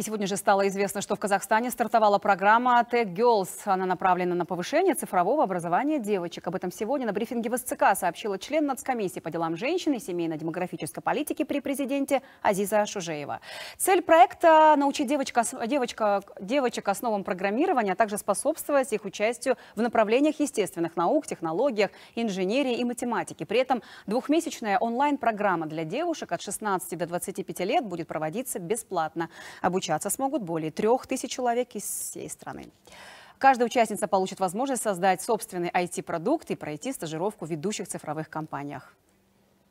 И сегодня же стало известно, что в Казахстане стартовала программа Tech Girls. Она направлена на повышение цифрового образования девочек. Об этом сегодня на брифинге в СЦК сообщила член Нацкомиссии по делам женщин и семейно-демографической политики при президенте Азиза Шужеева. Цель проекта – научить девочек, девочка, девочек основам программирования, а также способствовать их участию в направлениях естественных наук, технологиях, инженерии и математики. При этом двухмесячная онлайн-программа для девушек от 16 до 25 лет будет проводиться бесплатно. Обучение обучаться смогут более трех тысяч человек из всей страны. Каждая участница получит возможность создать собственный IT-продукт и пройти стажировку в ведущих цифровых компаниях.